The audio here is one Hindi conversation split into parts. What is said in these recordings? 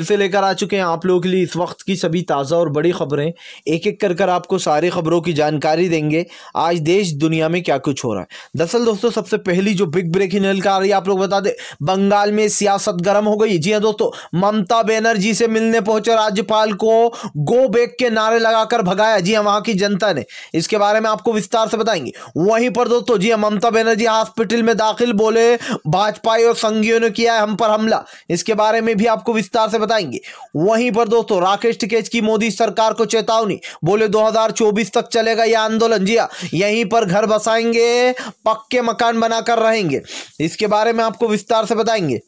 फिर से लेकर आ चुके हैं आप लोगों के लिए इस वक्त की सभी ताज़ा और बड़ी खबरें एक एक कर कर आपको सारी खबरों की जानकारी देंगे आज देश दुनिया में क्या कुछ हो रहा है दरअसल दोस्तों सबसे पहली जो बिग ब्रेकिंग न्यूज आ रही है आप लोग बता दें बंगाल में सियासत गर्म हो गई जी हाँ दोस्तों ममता बनर्जी से मिलने पहुंचे राज्यपाल को गो बैक के नारे लगाकर भगाया जी हाँ वहां की जनता ने इसके बारे में आपको विस्तार से बताएंगे वहीं पर दोस्तों जी हाँ ममता बनर्जी हॉस्पिटल में दाखिल बोले भाजपा और संघियों ने किया है हम पर हमला इसके बारे में भी आपको विस्तार से बताएंगे वहीं पर दोस्तों राकेश टिकेज की मोदी सरकार को चेतावनी बोले 2024 तक चलेगा यह आंदोलन जी हाँ, यहीं पर घर बसाएंगे पक्के मकान बनाकर रहेंगे इसके बारे में आपको विस्तार से बताएंगे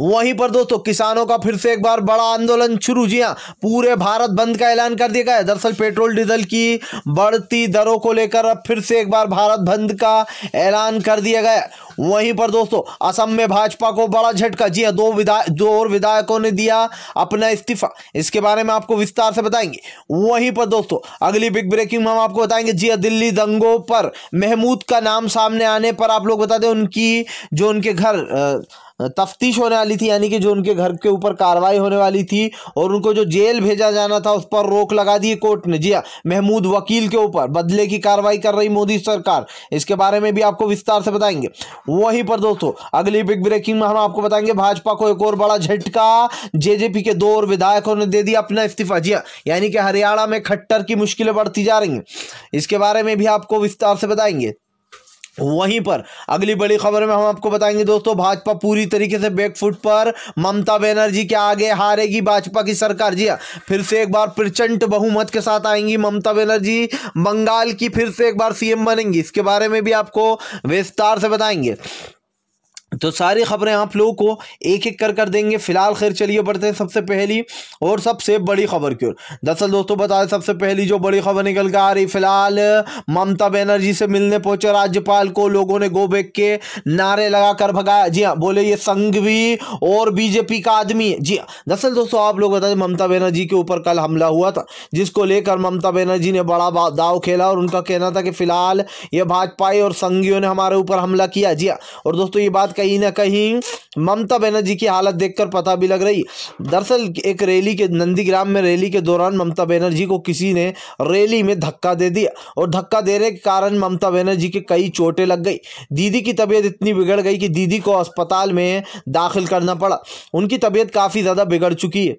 वहीं पर दोस्तों किसानों का फिर से एक बार बड़ा आंदोलन शुरू जी हाँ पूरे भारत बंद का ऐलान कर दिया गया है दरअसल पेट्रोल डीजल की बढ़ती दरों को लेकर अब फिर से एक बार भारत बंद का ऐलान कर दिया गया वहीं पर दोस्तों असम में भाजपा को बड़ा झटका जी हाँ दो विधायक दो और विधायकों ने दिया अपना इस्तीफा इसके बारे में आपको विस्तार से बताएंगे वहीं पर दोस्तों अगली बिग ब्रेकिंग हम आपको बताएंगे जी हाँ दिल्ली दंगों पर महमूद का नाम सामने आने पर आप लोग बता दें उनकी जो उनके घर आ, तफ्तीश होने वाली थी यानी कि जो उनके घर के ऊपर कार्रवाई होने वाली थी और उनको जो जेल भेजा जाना था उस पर रोक लगा दी कोर्ट ने जी हाँ महमूद वकील के ऊपर बदले की कार्रवाई कर रही मोदी सरकार इसके बारे में भी आपको विस्तार से बताएंगे वहीं पर दोस्तों अगली बिग ब्रेकिंग में हम आपको बताएंगे भाजपा को एक और बड़ा झटका जेजेपी के दो और विधायकों ने दे दिया अपना इस्तीफा जी हाँ यानी कि हरियाणा में खट्टर की मुश्किलें बढ़ती जा रही हैं इसके बारे में भी आपको विस्तार से बताएंगे वहीं पर अगली बड़ी खबर में हम आपको बताएंगे दोस्तों भाजपा पूरी तरीके से बैकफुट पर ममता बनर्जी के आगे हारेगी भाजपा की सरकार जी हाँ, फिर से एक बार प्रचंड बहुमत के साथ आएंगी ममता बनर्जी बंगाल की फिर से एक बार सीएम बनेंगी इसके बारे में भी आपको विस्तार से बताएंगे तो सारी खबरें आप लोगों को एक एक कर कर देंगे फिलहाल खैर चलिए बढ़ते हैं सबसे पहली और सबसे बड़ी खबर की ओर दरअसल दोस्तों बता दें सबसे पहली जो बड़ी खबर निकल कर आ रही फिलहाल ममता बनर्जी से मिलने पहुंचे राज्यपाल को लोगों ने गो के नारे लगाकर भगाया जी हाँ बोले ये संघवी और बीजेपी का आदमी है जी हाँ दरअसल दोस्तों आप लोग बता दें ममता बनर्जी के ऊपर कल हमला हुआ था जिसको लेकर ममता बनर्जी ने बड़ा दाव खेला और उनका कहना था कि फिलहाल ये भाजपा और संघियों ने हमारे ऊपर हमला किया जी हाँ और दोस्तों ये बात कहीं ना कहीं ममता बनर्जी की हालत देखकर पता भी लग रही दरअसल एक रैली के नंदीग्राम में रैली के दौरान ममता बनर्जी को किसी ने रैली में धक्का दे दिया और धक्का देने के कारण ममता बनर्जी के कई चोटें लग गई दीदी की तबीयत इतनी बिगड़ गई कि दीदी को अस्पताल में दाखिल करना पड़ा उनकी तबीयत काफ़ी ज़्यादा बिगड़ चुकी है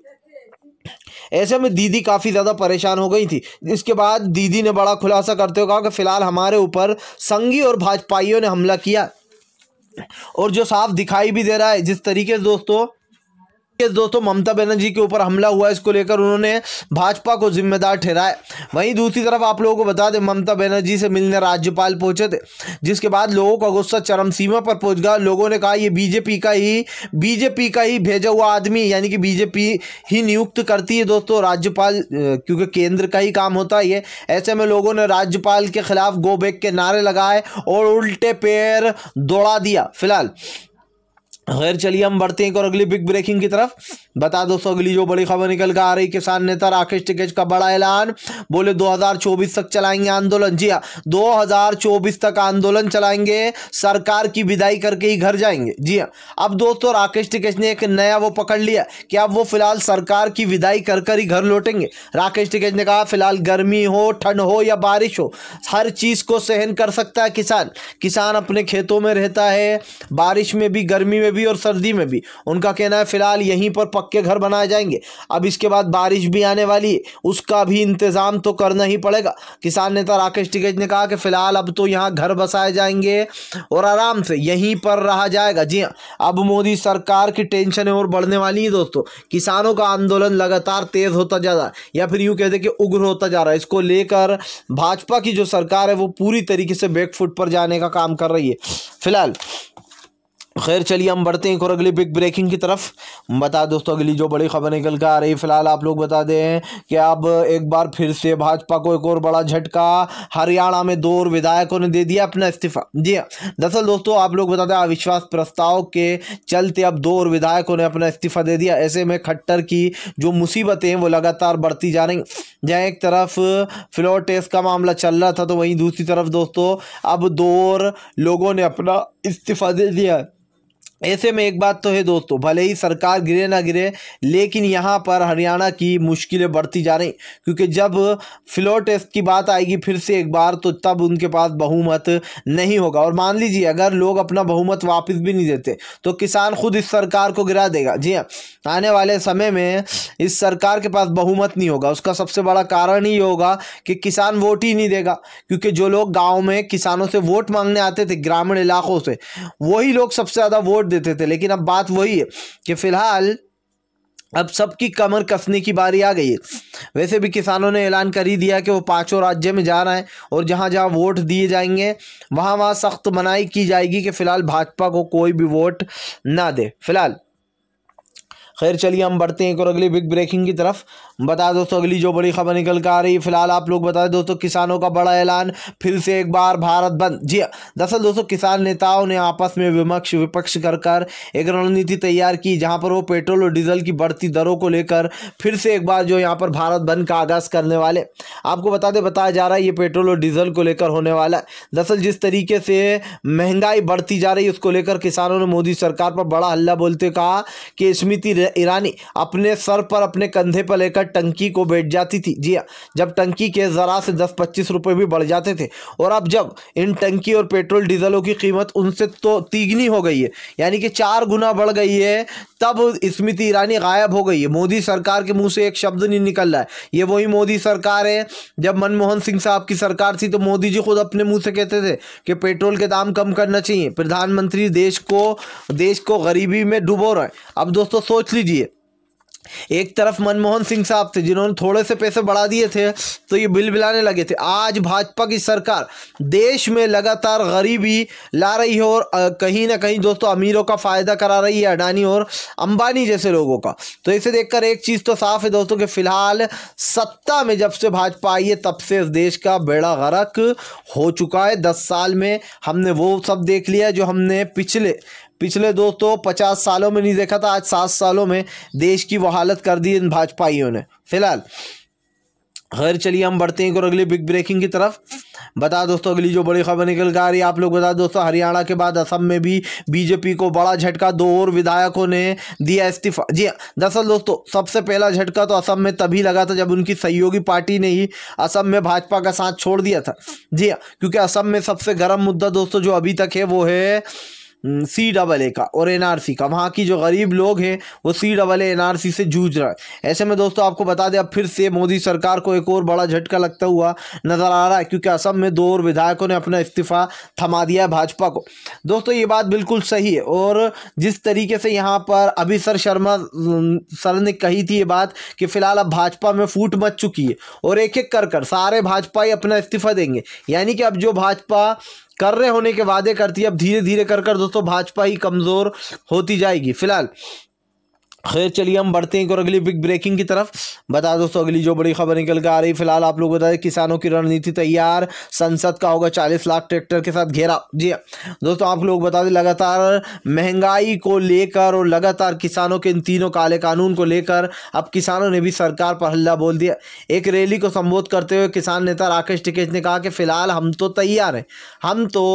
ऐसे में दीदी काफ़ी ज़्यादा परेशान हो गई थी इसके बाद दीदी ने बड़ा खुलासा करते हुए कहा कि फ़िलहाल हमारे ऊपर संगी और भाजपाइयों ने हमला किया और जो साफ दिखाई भी दे रहा है जिस तरीके से दोस्तों ये दोस्तों ममता बनर्जी के ऊपर हमला हुआ इसको लेकर उन्होंने भाजपा को जिम्मेदार ठहराया वहीं दूसरी तरफ आप लोगों को बता दें ममता बनर्जी से मिलने राज्यपाल पहुंचे थे जिसके बाद लोगों का गुस्सा चरम सीमा पर पहुंच गया लोगों ने कहा ये बीजेपी का ही बीजेपी का ही भेजा हुआ आदमी यानी कि बीजेपी ही नियुक्त करती है दोस्तों राज्यपाल क्योंकि केंद्र का ही काम होता है ऐसे में लोगों ने राज्यपाल के खिलाफ गो बैक के नारे लगाए और उल्टे पैर दौड़ा दिया फिलहाल खैर चलिए हम बढ़ते हैं एक और अगली बिग ब्रेकिंग की तरफ बता दोस्तों अगली जो बड़ी खबर निकल कर आ रही किसान नेता राकेश टिकेज का बड़ा ऐलान बोले 2024 तक चलाएंगे आंदोलन जी हाँ 2024 तक आंदोलन चलाएंगे सरकार की विदाई करके ही घर जाएंगे जी हाँ अब दोस्तों राकेश टिकेज ने एक नया वो पकड़ लिया कि अब वो फिलहाल सरकार की विदाई कर कर ही घर लौटेंगे राकेश टिकेज ने कहा फिलहाल गर्मी हो ठंड हो या बारिश हो हर चीज़ को सहन कर सकता है किसान किसान अपने खेतों में रहता है बारिश में भी गर्मी में भी और सर्दी में भी उनका कहना है फ़िलहाल यहीं पर पक्के घर बनाए जाएंगे अब इसके बाद बारिश भी आने वाली है उसका भी इंतज़ाम तो करना ही पड़ेगा किसान नेता राकेश टिकेज ने कहा कि फ़िलहाल अब तो यहाँ घर बसाए जाएंगे और आराम से यहीं पर रहा जाएगा जी हाँ अब मोदी सरकार की टेंशन और बढ़ने वाली है दोस्तों किसानों का आंदोलन लगातार तेज़ होता जा रहा है या फिर यूँ कहते कि उग्र होता जा रहा है इसको लेकर भाजपा की जो सरकार है वो पूरी तरीके से बैकफुट पर जाने का काम कर रही है फिलहाल खैर चलिए हम बढ़ते हैं एक और अगली बिग ब्रेकिंग की तरफ बता दोस्तों अगली जो बड़ी खबर निकल कर आ रही फिलहाल आप लोग बता दें कि अब एक बार फिर से भाजपा को एक और बड़ा झटका हरियाणा में दो और विधायकों ने दे दिया अपना इस्तीफा जी हाँ दरअसल दोस्तों आप लोग बता दें अविश्वास प्रस्ताव के चलते अब दो और विधायकों ने अपना इस्तीफा दे दिया ऐसे में खट्टर की जो मुसीबतें हैं वो लगातार बढ़ती जा रही जहाँ एक तरफ फ्लोर टेस्ट का मामला चल रहा था तो वहीं दूसरी तरफ दोस्तों अब दो और लोगों ने अपना इस्तीफा दे दिया ऐसे में एक बात तो है दोस्तों भले ही सरकार गिरे ना गिरे लेकिन यहाँ पर हरियाणा की मुश्किलें बढ़ती जा रही क्योंकि जब फ्लोर टेस्ट की बात आएगी फिर से एक बार तो तब उनके पास बहुमत नहीं होगा और मान लीजिए अगर लोग अपना बहुमत वापस भी नहीं देते तो किसान खुद इस सरकार को गिरा देगा जी हाँ आने वाले समय में इस सरकार के पास बहुमत नहीं होगा उसका सबसे बड़ा कारण ही होगा कि किसान वोट ही नहीं देगा क्योंकि जो लोग गाँव में किसानों से वोट मांगने आते थे ग्रामीण इलाकों से वही लोग सबसे ज़्यादा वोट छोड़ देते थे लेकिन अब बात वही है कि फ़िलहाल अब सबकी कमर कसने की बारी आ गई है वैसे भी किसानों ने ऐलान कर ही दिया कि वो पांचों राज्य में जा रहे हैं और जहां जहां वोट दिए जाएंगे वहां वहां सख्त मनाई की जाएगी कि फ़िलहाल भाजपा को कोई भी वोट ना दे फिलहाल खैर चलिए हम बढ़ते हैं एक और अगली बिग ब्रेकिंग की तरफ बता दोस्तों अगली जो बड़ी खबर निकल कर आ रही है फिलहाल आप लोग बता दें दोस्तों किसानों का बड़ा ऐलान फिर से एक बार भारत बंद जी हाँ, दरअसल दोस्तों किसान नेताओं ने आपस में विमक्ष विपक्ष कर कर एक रणनीति तैयार की जहाँ पर वो पेट्रोल और डीजल की बढ़ती दरों को लेकर फिर से एक बार जो यहाँ पर भारत बंद का आगाज़ करने वाले आपको बता दें बताया जा रहा है ये पेट्रोल और डीजल को लेकर होने वाला है दरअसल जिस तरीके से महंगाई बढ़ती जा रही है उसको लेकर किसानों ने मोदी सरकार पर बड़ा हल्ला बोलते कहा कि स्मृति ईरानी अपने सर पर अपने कंधे पर लेकर टंकी को बैठ जाती थी जी हाँ जब टंकी के ज़रा से दस पच्चीस रुपये भी बढ़ जाते थे और अब जब इन टंकी और पेट्रोल डीजलों की कीमत उनसे तो तीगनी हो गई है यानी कि चार गुना बढ़ गई है तब स्मृति ईरानी गायब हो गई है मोदी सरकार के मुंह से एक शब्द नहीं निकल रहा है ये वही मोदी सरकार है जब मनमोहन सिंह साहब की सरकार थी तो मोदी जी खुद अपने मुंह से कहते थे कि पेट्रोल के दाम कम करना चाहिए प्रधानमंत्री देश को देश को गरीबी में डुबो रहे अब दोस्तों सोच लीजिए एक तरफ मनमोहन सिंह साहब थे जिन्होंने थोड़े से पैसे बढ़ा दिए थे तो ये बिल बिलाने लगे थे आज भाजपा की सरकार देश में लगातार गरीबी ला रही है और कहीं ना कहीं दोस्तों अमीरों का फ़ायदा करा रही है अडानी और अंबानी जैसे लोगों का तो इसे देखकर एक चीज़ तो साफ है दोस्तों कि फिलहाल सत्ता में जब से भाजपा आई है तब से इस देश का बेड़ा गरक हो चुका है दस साल में हमने वो सब देख लिया जो हमने पिछले पिछले दोस्तों पचास सालों में नहीं देखा था आज सात सालों में देश की वहालत हालत कर दी इन भाजपाइयों ने फिलहाल खैर चलिए हम बढ़ते हैं और अगली बिग ब्रेकिंग की तरफ बता दोस्तों अगली जो बड़ी खबर निकल कर आ रही है आप लोग बता दोस्तों हरियाणा के बाद असम में भी बीजेपी को बड़ा झटका दो और विधायकों ने दिया इस्तीफा जी हाँ, दरअसल दोस्तों सबसे पहला झटका तो असम में तभी लगा था जब उनकी सहयोगी पार्टी ने ही असम में भाजपा का साथ छोड़ दिया था जी हाँ, क्योंकि असम में सबसे गर्म मुद्दा दोस्तों जो अभी तक है वो है सी डबल ए का और एन आर सी का वहाँ की जो गरीब लोग हैं वो C double A N R C से जूझ रहा है ऐसे में दोस्तों आपको बता दें अब फिर से मोदी सरकार को एक और बड़ा झटका लगता हुआ नज़र आ रहा है क्योंकि असम में दो और विधायकों ने अपना इस्तीफा थमा दिया है भाजपा को दोस्तों ये बात बिल्कुल सही है और जिस तरीके से यहाँ पर अभी सर शर्मा सर ने कही थी ये बात कि फ़िलहाल अब भाजपा में फूट मच चुकी है और एक एक कर कर सारे भाजपा ही अपना इस्तीफा देंगे यानी कि अब जो भाजपा कर रहे होने के वादे करती है अब धीरे धीरे कर कर दोस्तों भाजपा ही कमज़ोर होती जाएगी फिलहाल खैर चलिए हम बढ़ते हैं और अगली बिग ब्रेकिंग की तरफ बता दोस्तों अगली जो बड़ी खबर निकल कर आ रही फिलहाल आप लोग बता दें किसानों की रणनीति तैयार संसद का होगा चालीस लाख ट्रैक्टर के साथ घेरा जी हाँ, दोस्तों आप लोग बता दें लगातार महंगाई को लेकर और लगातार किसानों के इन तीनों काले कानून को लेकर अब किसानों ने भी सरकार पर हल्ला बोल दिया एक रैली को संबोधित करते हुए किसान नेता राकेश टिकेश ने कहा कि फिलहाल हम तो तैयार हैं हम तो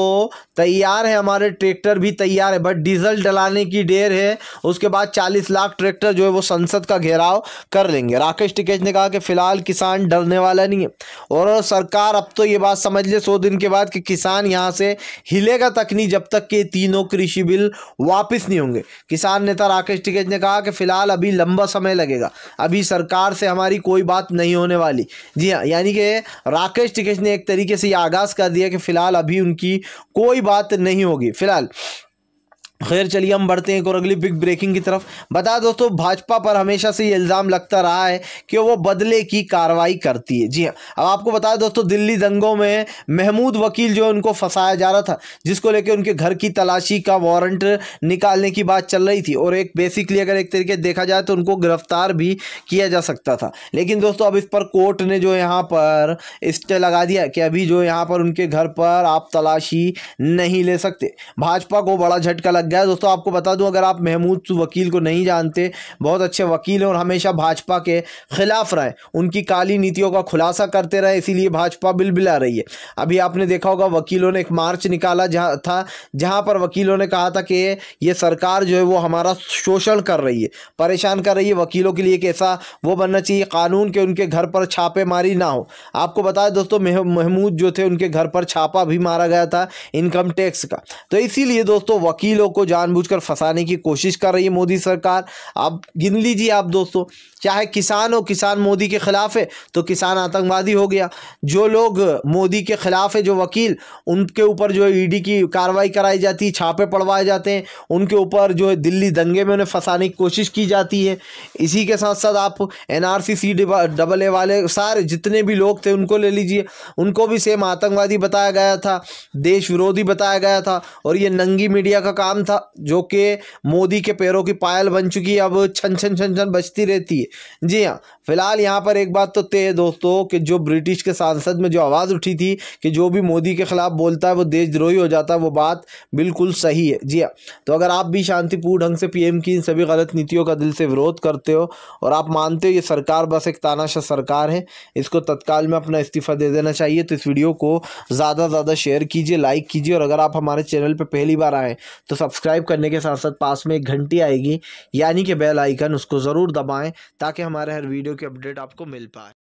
तैयार हैं हमारे ट्रैक्टर भी तैयार है बट डीजल डलाने की डेर है उसके बाद चालीस लाख ट्रैक्टर जो है वो संसद का घेराव कर लेंगे राकेश टिकेश ने कहा कि फिलहाल किसान डरने वाला नहीं है और सरकार अब तो ये बात समझ ले सौ दिन के बाद कि किसान यहाँ से हिलेगा तक नहीं जब तक कि तीनों कृषि बिल वापस नहीं होंगे किसान नेता राकेश टिकेश ने कहा कि फिलहाल अभी लंबा समय लगेगा अभी सरकार से हमारी कोई बात नहीं होने वाली जी हाँ यानी कि राकेश टिकेश ने एक तरीके से ये आगाज़ कर दिया कि फ़िलहाल अभी उनकी कोई बात नहीं होगी फिलहाल खैर चलिए हम बढ़ते हैं एक और अगली बिग ब्रेकिंग की तरफ बता दोस्तों भाजपा पर हमेशा से ये इल्ज़ाम लगता रहा है कि वो बदले की कार्रवाई करती है जी हाँ अब आपको बता दोस्तों दिल्ली दंगों में महमूद वकील जो है उनको फंसाया जा रहा था जिसको लेकर उनके घर की तलाशी का वारंट निकालने की बात चल रही थी और एक बेसिकली अगर एक तरीके देखा जाए तो उनको गिरफ्तार भी किया जा सकता था लेकिन दोस्तों अब इस पर कोर्ट ने जो यहाँ पर स्टे लगा दिया कि अभी जो यहाँ पर उनके घर पर आप तलाशी नहीं ले सकते भाजपा को बड़ा झटका लग गया दोस्तों आपको बता दूं अगर आप महमूद वकील को नहीं जानते बहुत अच्छे वकील हैं और हमेशा भाजपा के खिलाफ रहे उनकी काली नीतियों का खुलासा करते रहे इसीलिए भाजपा बिल बिला रही है अभी आपने देखा होगा वकीलों ने एक मार्च निकाला जहाँ था जहाँ पर वकीलों ने कहा था कि ये सरकार जो है वो हमारा शोषण कर रही है परेशान कर रही है वकीलों के लिए कैसा वो बनना चाहिए कानून के उनके घर पर छापेमारी ना हो आपको बताया दोस्तों महमूद जो थे उनके घर पर छापा भी मारा गया था इनकम टैक्स का तो इसीलिए दोस्तों वकीलों को को जानबूझकर फंसाने की कोशिश कर रही है मोदी सरकार आप गिन लीजिए आप दोस्तों चाहे किसान हो किसान मोदी के ख़िलाफ़ है तो किसान आतंकवादी हो गया जो लोग मोदी के ख़िलाफ़ है जो वकील उनके ऊपर जो है ईडी की कार्रवाई कराई जाती है छापे पड़वाए जाते हैं उनके ऊपर जो है दिल्ली दंगे में उन्हें फंसाने की कोशिश की जाती है इसी के साथ साथ आप एन आर डबल ए वाले सारे जितने भी लोग थे उनको ले लीजिए उनको भी सेम आतंकवादी बताया गया था देश विरोधी बताया गया था और ये नंगी मीडिया का काम था था जो कि मोदी के पैरों की पायल बन चुकी है अब छन छन छन छन बचती रहती है जी हाँ फिलहाल यहाँ पर एक बात तो तय है दोस्तों कि जो ब्रिटिश के सांसद में जो आवाज़ उठी थी कि जो भी मोदी के ख़िलाफ़ बोलता है वो देशद्रोही हो जाता है वो बात बिल्कुल सही है जी हाँ तो अगर आप भी शांतिपूर्ण ढंग से पीएम की इन सभी गलत नीतियों का दिल से विरोध करते हो और आप मानते हो ये सरकार बस एक तानाशाह सरकार है इसको तत्काल में अपना इस्तीफा दे देना चाहिए तो इस वीडियो को ज़्यादा से ज़्यादा शेयर कीजिए लाइक कीजिए और अगर आप हमारे चैनल पर पहली बार आएँ तो सब्सक्राइब सब्सक्राइब करने के साथ साथ पास में एक घंटी आएगी यानी कि बेल आइकन उसको ज़रूर दबाएं ताकि हमारे हर वीडियो की अपडेट आपको मिल पाए